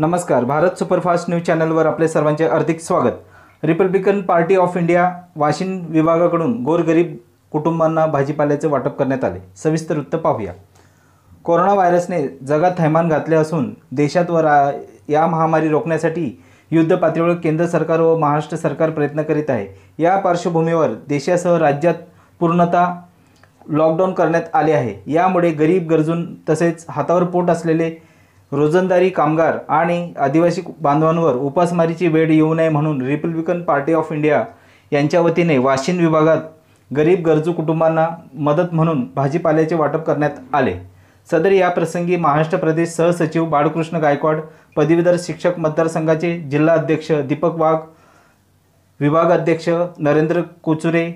नमस्कार Bharat superfast news चॅनलवर आपले सर्वांचे हार्दिक स्वागत Republican Party of India Washim विभागाकडून गोरगरीब कुटुंबांना भाजीपाल्याचे वाटप करण्यात आले सविस्तर वृत्त पाहूया कोरोना व्हायरसने जगात थैमान घातले असून देशात व रा या महामारी रोखण्यासाठी युद्ध पातळीवर केंद्र सरकार व महाराष्ट्र सरकार प्रयत्न करीत आहे या पार्श्वभूमीवर देशासह राज्यात पूर्णता लॉकडाऊन करण्यात आले आहे यामुळे गरीब गरजून तसेच हातावर पोट असलेले रोजंदारी कामगार आणि आदिवासी बांधवांवर उपासमारीची वेळ येऊ नये म्हणून रिपब्लिकन पार्टी ऑफ इंडिया यांच्या वतीने वाशिम विभागात गरीब गरजू कुटुंबांना मदत म्हणून भाजीपाल्याचे वाटप करण्यात आले सदर याप्रसंगी महाराष्ट्र प्रदेश सहसचिव बाळकृष्ण गायकवाड पदवीधर शिक्षक मतदारसंघाचे जिल्हा अध्यक्ष दीपक वाघ विभाग अध्यक्ष नरेंद्र कुचुरे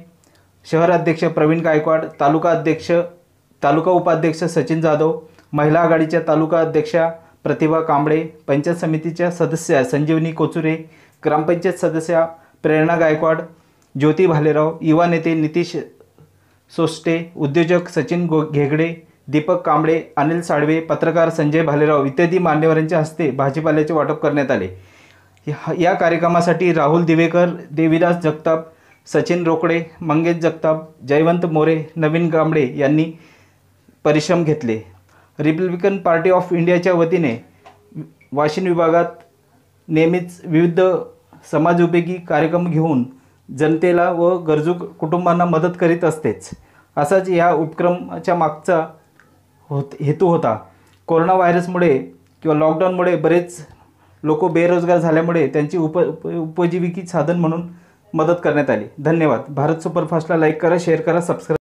शहर अध्यक्ष प्रवीण गायकवाड तालुका अध्यक्ष तालुका उपाध्यक्ष सचिन जाधव महिला आघाडीच्या तालुका अध्यक्षा प्रतिभा कांबळे पंचायत समितीच्या सदस्या संजीवनी कोचुरे ग्रामपंचायत सदस्या प्रेरणा गायकवाड ज्योती भालेराव युवा नेते नितीश सोस्टे उद्योजक सचिन गो घेगडे दीपक कांबळे अनिल साळवे पत्रकार संजय भालेराव इत्यादी मान्यवरांच्या हस्ते भाजीपाल्याचे वाटप करण्यात आले या कार्यक्रमासाठी राहुल दिवेकर देविदास जगताप सचिन रोकडे मंगेश जगताप जयवंत मोरे नवीन कांबळे यांनी परिश्रम घेतले रिपब्लिकन पार्टी ऑफ इंडियाच्या वतीने वाशिम विभागात नेहमीच विविध समाजोपयोगी कार्यक्रम घेऊन जनतेला व गरजू कुटुंबांना मदत करीत असतेच असाच या उपक्रमाच्या मागचा होत हेतू होता कोरोना व्हायरसमुळे किंवा लॉकडाऊनमुळे बरेच लोक बेरोजगार झाल्यामुळे त्यांची उप उपजीविकी साधन म्हणून मदत करण्यात आली धन्यवाद भारत सुपरफास्टला लाईक करा शेअर करा सबस्क्राईब